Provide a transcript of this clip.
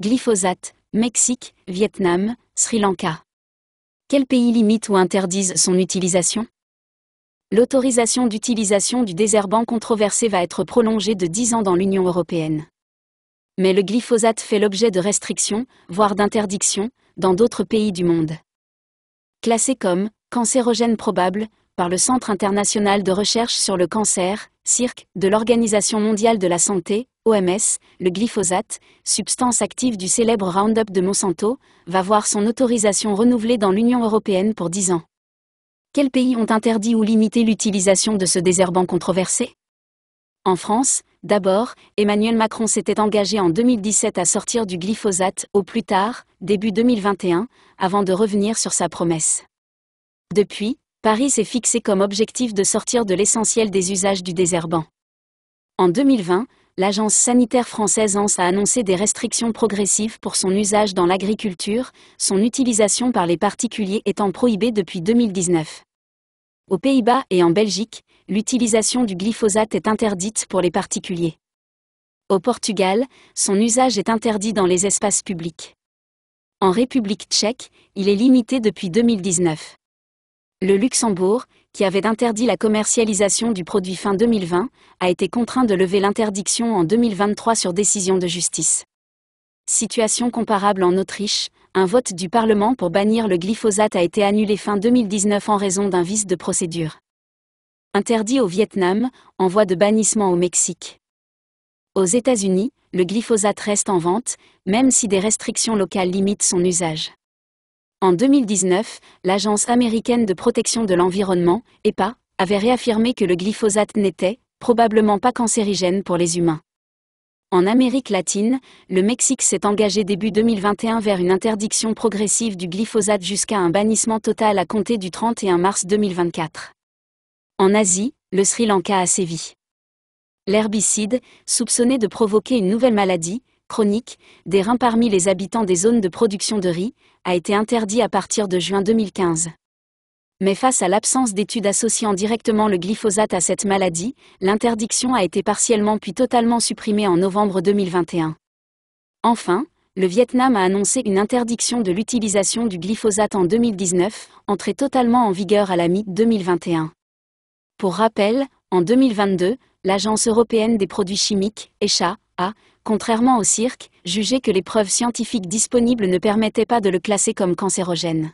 glyphosate, Mexique, Vietnam, Sri Lanka. Quels pays limitent ou interdisent son utilisation L'autorisation d'utilisation du désherbant controversé va être prolongée de 10 ans dans l'Union européenne. Mais le glyphosate fait l'objet de restrictions, voire d'interdictions, dans d'autres pays du monde. Classé comme cancérogène probable, par le Centre international de recherche sur le cancer, CIRC, de l'Organisation mondiale de la santé, OMS, le glyphosate, substance active du célèbre Roundup de Monsanto, va voir son autorisation renouvelée dans l'Union européenne pour 10 ans. Quels pays ont interdit ou limité l'utilisation de ce désherbant controversé En France, d'abord, Emmanuel Macron s'était engagé en 2017 à sortir du glyphosate au plus tard, début 2021, avant de revenir sur sa promesse. Depuis, Paris s'est fixé comme objectif de sortir de l'essentiel des usages du désherbant. En 2020, l'agence sanitaire française ANS a annoncé des restrictions progressives pour son usage dans l'agriculture, son utilisation par les particuliers étant prohibée depuis 2019. Aux Pays-Bas et en Belgique, l'utilisation du glyphosate est interdite pour les particuliers. Au Portugal, son usage est interdit dans les espaces publics. En République tchèque, il est limité depuis 2019. Le Luxembourg, qui avait interdit la commercialisation du produit fin 2020, a été contraint de lever l'interdiction en 2023 sur décision de justice. Situation comparable en Autriche, un vote du Parlement pour bannir le glyphosate a été annulé fin 2019 en raison d'un vice de procédure. Interdit au Vietnam, en voie de bannissement au Mexique. Aux États-Unis, le glyphosate reste en vente, même si des restrictions locales limitent son usage. En 2019, l'Agence américaine de protection de l'environnement, EPA, avait réaffirmé que le glyphosate n'était probablement pas cancérigène pour les humains. En Amérique latine, le Mexique s'est engagé début 2021 vers une interdiction progressive du glyphosate jusqu'à un bannissement total à compter du 31 mars 2024. En Asie, le Sri Lanka a sévi. L'herbicide, soupçonné de provoquer une nouvelle maladie, chronique, des reins parmi les habitants des zones de production de riz, a été interdit à partir de juin 2015. Mais face à l'absence d'études associant directement le glyphosate à cette maladie, l'interdiction a été partiellement puis totalement supprimée en novembre 2021. Enfin, le Vietnam a annoncé une interdiction de l'utilisation du glyphosate en 2019, entrée totalement en vigueur à la mi-2021. Pour rappel, en 2022, l'Agence européenne des produits chimiques, ECHA, a contrairement au cirque, jugez que les preuves scientifiques disponibles ne permettaient pas de le classer comme cancérogène.